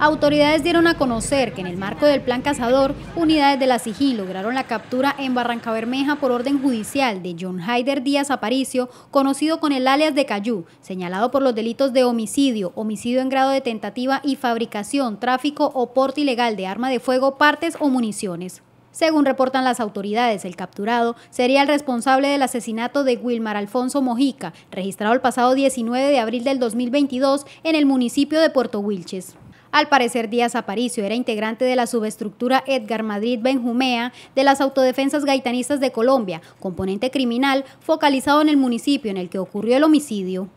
Autoridades dieron a conocer que en el marco del plan cazador, unidades de la SIGI lograron la captura en Barranca Bermeja por orden judicial de John Haider Díaz Aparicio, conocido con el alias de Cayú, señalado por los delitos de homicidio, homicidio en grado de tentativa y fabricación, tráfico o porte ilegal de arma de fuego, partes o municiones. Según reportan las autoridades, el capturado sería el responsable del asesinato de Wilmar Alfonso Mojica, registrado el pasado 19 de abril del 2022 en el municipio de Puerto Wilches. Al parecer, Díaz Aparicio era integrante de la subestructura Edgar Madrid Benjumea de las Autodefensas Gaitanistas de Colombia, componente criminal focalizado en el municipio en el que ocurrió el homicidio.